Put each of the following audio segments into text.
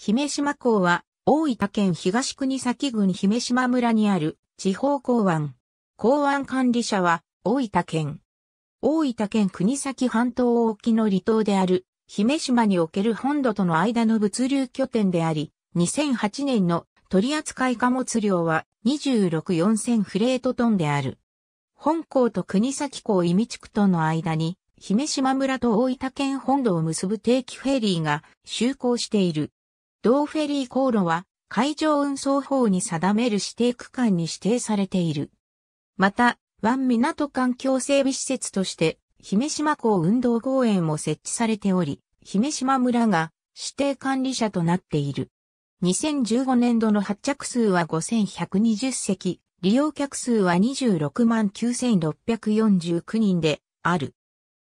姫島港は、大分県東国崎郡姫島村にある地方港湾。港湾管理者は、大分県。大分県国崎半島沖の離島である、姫島における本土との間の物流拠点であり、2008年の取扱貨物量は264,000フレートトンである。本港と国崎港伊美地区との間に、姫島村と大分県本土を結ぶ定期フェリーが就航している。同フェリー航路は海上運送法に定める指定区間に指定されている。また、湾港環境整備施設として、姫島港運動公園も設置されており、姫島村が指定管理者となっている。2015年度の発着数は5120席、利用客数は26万9649人である。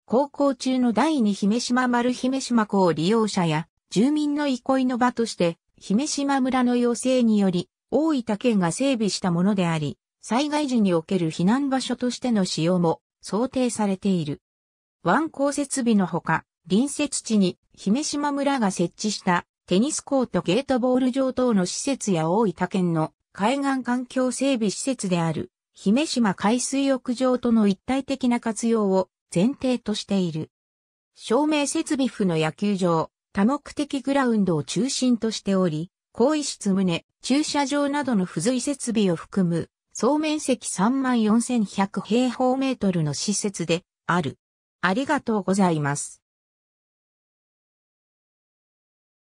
航行中の第2姫島丸姫島港利用者や住民の憩いの場として、姫島村の要請により、大分県が整備したものであり、災害時における避難場所としての使用も想定されている。湾港設備のほか、隣接地に姫島村が設置したテニスコートゲートボール場等の施設や大分県の海岸環境整備施設である姫島海水浴場との一体的な活用を前提としている。照明設備府の野球場、多目的グラウンドを中心としており、更衣室棟、駐車場などの付随設備を含む、総面積34,100平方メートルの施設である。ありがとうございます。